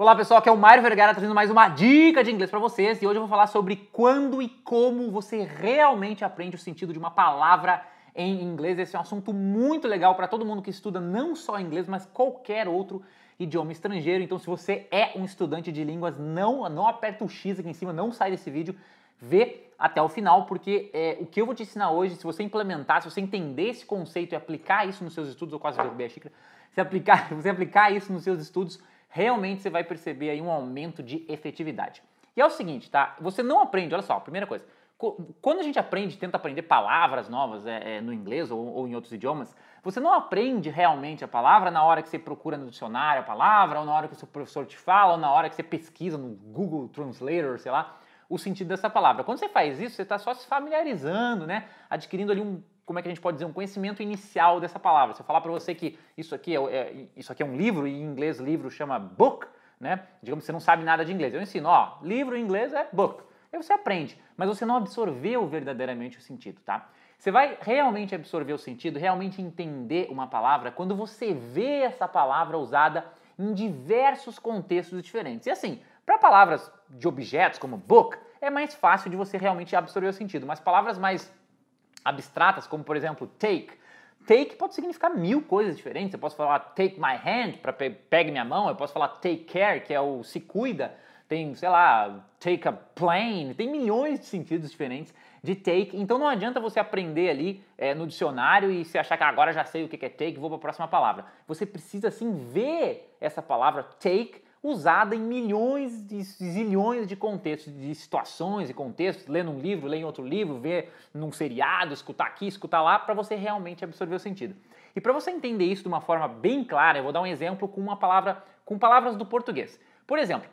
Olá pessoal, aqui é o Mário Vergara trazendo mais uma dica de inglês para vocês e hoje eu vou falar sobre quando e como você realmente aprende o sentido de uma palavra em inglês. Esse é um assunto muito legal para todo mundo que estuda não só inglês, mas qualquer outro idioma estrangeiro. Então, se você é um estudante de línguas, não, não aperta o X aqui em cima, não sai desse vídeo, vê até o final, porque é, o que eu vou te ensinar hoje, se você implementar, se você entender esse conceito e aplicar isso nos seus estudos, eu quase derrubei a xícara, se aplicar, se você aplicar isso nos seus estudos, realmente você vai perceber aí um aumento de efetividade. E é o seguinte, tá? Você não aprende, olha só, primeira coisa. Quando a gente aprende, tenta aprender palavras novas é, é, no inglês ou, ou, em outros idiomas, você não aprende realmente a palavra na hora que você procura no dicionário a palavra, ou na hora que o seu professor te fala, ou na hora que você pesquisa no Google Translator, sei lá, o sentido dessa palavra. Quando você faz isso, você está só se familiarizando, né? Adquirindo ali um como é que a gente pode dizer, um conhecimento inicial dessa palavra. Se eu falar para você que isso aqui é, é, isso aqui é um livro, e em inglês livro chama book, né? Digamos que você não sabe nada de inglês. Eu ensino, ó, livro em inglês é book. Aí você aprende, mas você não absorveu verdadeiramente o sentido, tá? Você vai realmente absorver o sentido, realmente entender uma palavra quando você vê essa palavra usada em diversos contextos diferentes. E assim, para palavras de objetos como book, é mais fácil de você realmente absorver o sentido, mas palavras mais abstratas, como por exemplo take. Take pode significar mil coisas diferentes. Eu posso falar take my hand, para pe pegue minha mão. Eu posso falar take care, que é o se cuida. Tem, sei lá, take a plane. Tem milhões de sentidos diferentes de take. Então não adianta você aprender ali é, no dicionário e se achar que ah, agora já sei o que é take, vou para a próxima palavra. Você precisa sim ver essa palavra take usada em milhões de zilhões de contextos, de situações e contextos, lendo um livro, lendo outro livro, ver num seriado, escutar aqui, escutar lá, para você realmente absorver o sentido. E para você entender isso de uma forma bem clara, eu vou dar um exemplo com uma palavra, com palavras do português. Por exemplo,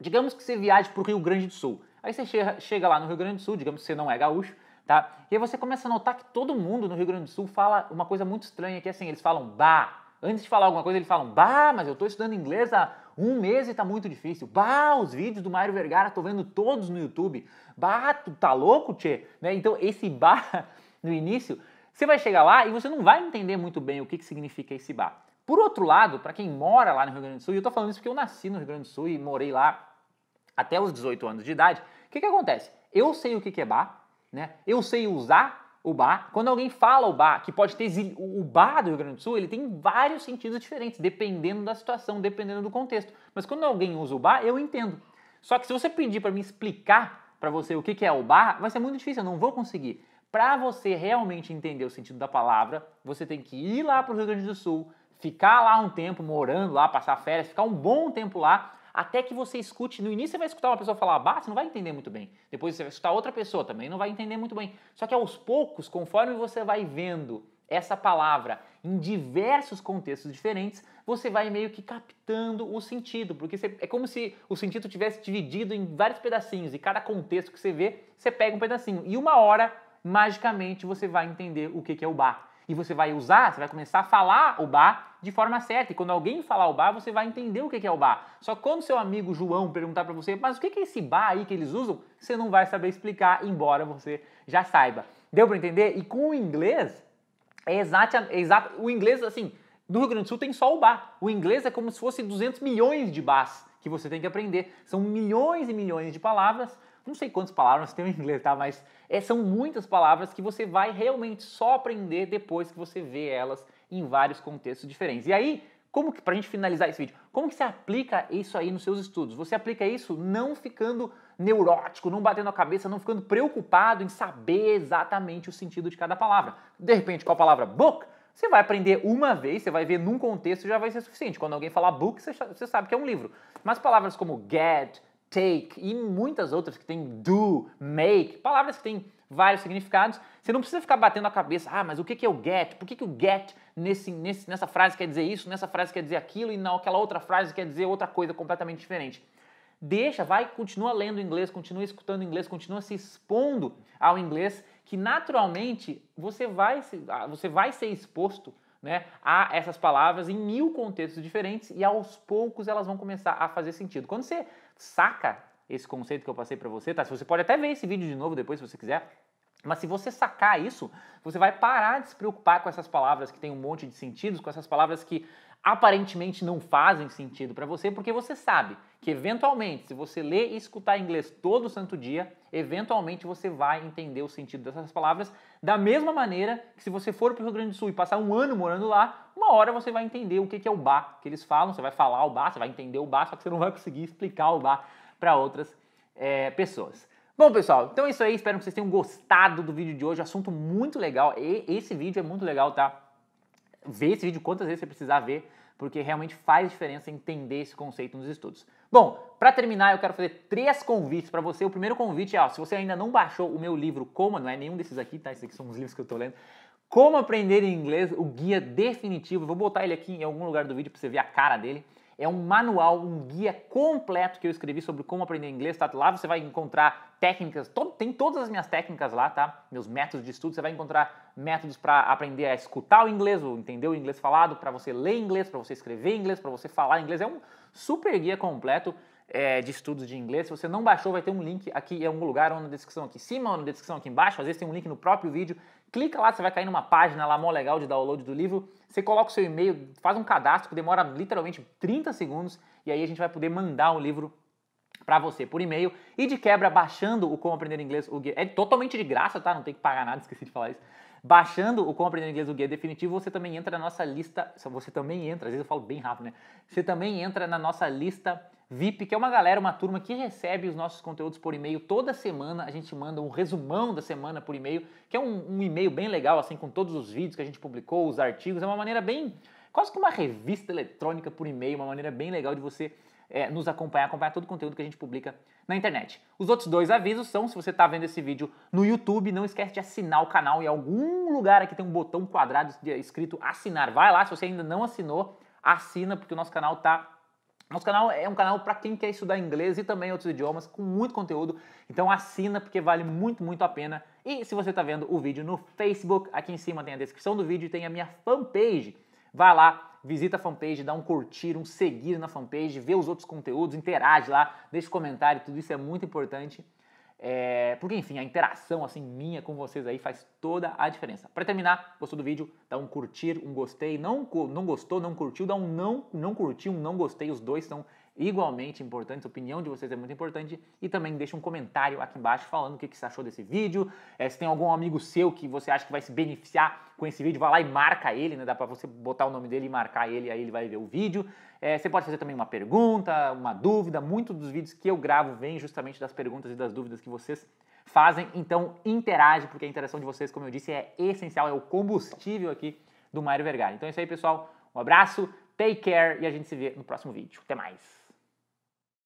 digamos que você viaje para o Rio Grande do Sul. Aí você chega lá no Rio Grande do Sul, digamos que você não é gaúcho, tá? E aí você começa a notar que todo mundo no Rio Grande do Sul fala uma coisa muito estranha, que é assim, eles falam bah. Antes de falar alguma coisa, eles falam bah, mas eu estou estudando inglês há um mês e tá muito difícil. Bah, os vídeos do Mário Vergara, tô vendo todos no YouTube. Bah, tu tá louco, tchê? Né? Então, esse bah no início, você vai chegar lá e você não vai entender muito bem o que, que significa esse bah. Por outro lado, para quem mora lá no Rio Grande do Sul, e eu tô falando isso porque eu nasci no Rio Grande do Sul e morei lá até os 18 anos de idade, o que, que acontece? Eu sei o que, que é bar, né? Eu sei usar o bar, Quando alguém fala o bar, que pode ter o bar do Rio Grande do Sul, ele tem vários sentidos diferentes, dependendo da situação, dependendo do contexto. Mas quando alguém usa o bar, eu entendo. Só que se você pedir para me explicar para você o que, é o bar, vai ser muito difícil, eu não vou conseguir. Para você realmente entender o sentido da palavra, você tem que ir lá para o Rio Grande do Sul, ficar lá um tempo, morando lá, passar férias, ficar um bom tempo lá, até que você escute. No início você vai escutar uma pessoa falar bah, você não vai entender muito bem. Depois você vai escutar outra pessoa também, não vai entender muito bem. Só que aos poucos, conforme você vai vendo essa palavra em diversos contextos diferentes, você vai meio que captando o sentido, porque você, é como se o sentido tivesse dividido em vários pedacinhos e cada contexto que você vê, você pega um pedacinho e uma hora magicamente você vai entender o que, que é o bar. E você vai usar, você vai começar a falar o ba de forma certa. E quando alguém falar o ba, você vai entender o que é o ba. Só que quando seu amigo João perguntar para você, mas o que é esse ba aí que eles usam? Você não vai saber explicar, embora você já saiba. Deu para entender? E com o inglês, é exato, é exato. O inglês, assim, no Rio Grande do Sul tem só o ba. O inglês é como se fosse 200 milhões de bas que você tem que aprender. São milhões e milhões de palavras não sei quantas palavras tem em inglês, tá? Mas é, são muitas palavras que você vai realmente só aprender depois que você vê elas em vários contextos diferentes. E aí, como que, pra gente finalizar esse vídeo, como que você aplica isso aí nos seus estudos? Você aplica isso não ficando neurótico, não batendo a cabeça, não ficando preocupado em saber exatamente o sentido de cada palavra. De repente, com a palavra book, você vai aprender uma vez, você vai ver num contexto já vai ser suficiente. Quando alguém falar book, você sabe que é um livro. Mas palavras como get, take e muitas outras que tem do, make, palavras que têm vários significados. Você não precisa ficar batendo a cabeça, ah, mas o que é o get? Por que, que o get nesse, nesse, nessa frase quer dizer isso, nessa frase quer dizer aquilo e naquela outra frase quer dizer outra coisa completamente diferente? Deixa, vai, continua lendo inglês, continua escutando inglês, continua se expondo ao inglês, que naturalmente você vai, ah, você vai ser exposto né, a essas palavras em mil contextos diferentes e aos poucos elas vão começar a fazer sentido. Quando você saca esse conceito que eu passei para você, tá? Você pode até ver esse vídeo de novo depois se você quiser. Mas se você sacar isso, você vai parar de se preocupar com essas palavras que têm um monte de sentidos, com essas palavras que aparentemente não fazem sentido para você, porque você sabe que eventualmente, se você ler e escutar inglês todo santo dia, eventualmente você vai entender o sentido dessas palavras da mesma maneira que se você for para o Rio Grande do Sul e passar um ano morando lá, uma hora você vai entender o que é o bar que eles falam, você vai falar o bar, você vai entender o bar, só que você não vai conseguir explicar o bar para outras é, pessoas. Bom, pessoal, então é isso aí. Espero que vocês tenham gostado do vídeo de hoje. Assunto muito legal. E esse vídeo é muito legal, tá? Vê esse vídeo quantas vezes você precisar ver porque realmente faz diferença entender esse conceito nos estudos. Bom, para terminar, eu quero fazer três convites para você. O primeiro convite é, ó, se você ainda não baixou o meu livro Como, não é nenhum desses aqui, tá? Esses aqui são os livros que eu estou lendo. Como aprender inglês, o guia definitivo. Eu vou botar ele aqui em algum lugar do vídeo para você ver a cara dele. É um manual, um guia completo que eu escrevi sobre como aprender inglês, tá? Lá você vai encontrar técnicas, todo, tem todas as minhas técnicas lá, tá? Meus métodos de estudo, você vai encontrar métodos para aprender a escutar o inglês, ou entender o inglês falado, para você ler inglês, para você escrever inglês, para você falar inglês. É um super guia completo é, de estudos de inglês. Se você não baixou, vai ter um link aqui em algum lugar ou na descrição aqui em cima ou na descrição aqui embaixo. Às vezes tem um link no próprio vídeo. Clica lá, você vai cair numa página lá mó legal de download do livro. Você coloca o seu e-mail, faz um cadastro que demora literalmente 30 segundos e aí a gente vai poder mandar o um livro para você por e-mail e de quebra baixando o Como Aprender Inglês, o guia. É totalmente de graça, tá? Não tem que pagar nada, esqueci de falar isso. Baixando o Compreendendo Inglês do Guia Definitivo, você também entra na nossa lista, você também entra, às vezes eu falo bem rápido, né? Você também entra na nossa lista VIP, que é uma galera, uma turma que recebe os nossos conteúdos por e-mail toda semana. A gente manda um resumão da semana por e-mail, que é um, um e-mail bem legal, assim, com todos os vídeos que a gente publicou, os artigos. É uma maneira bem, quase que uma revista eletrônica por e-mail, uma maneira bem legal de você é, nos acompanhar, acompanhar todo o conteúdo que a gente publica na internet. Os outros dois avisos são: se você está vendo esse vídeo no YouTube, não esquece de assinar o canal. Em algum lugar aqui tem um botão quadrado escrito assinar. Vai lá, se você ainda não assinou, assina, porque o nosso canal está nosso canal é um canal para quem quer estudar inglês e também outros idiomas, com muito conteúdo. Então assina porque vale muito, muito a pena. E se você está vendo o vídeo no Facebook, aqui em cima tem a descrição do vídeo e tem a minha fanpage. vai lá, visita a fanpage, dá um curtir, um seguir na fanpage, vê os outros conteúdos, interage lá, deixa comentário, tudo isso é muito importante. É, porque, enfim, a interação assim minha com vocês aí faz toda a diferença. Para terminar, gostou do vídeo? Dá um curtir, um gostei. Não, não gostou, não curtiu, dá um não, não curtiu, um não gostei. Os dois são igualmente importantes, a opinião de vocês é muito importante e também deixa um comentário aqui embaixo falando o que, que você achou desse vídeo, é, se tem algum amigo seu que você acha que vai se beneficiar com esse vídeo, vai lá e marca ele, né? dá para você botar o nome dele e marcar ele, aí ele vai ver o vídeo. É, você pode fazer também uma pergunta, uma dúvida, muitos dos vídeos que eu gravo vêm justamente das perguntas e das dúvidas que vocês fazem, então interage, porque a interação de vocês, como eu disse, é essencial, é o combustível aqui do Mário Vergara. Então é isso aí, pessoal. Um abraço, take care e a gente se vê no próximo vídeo. Até mais!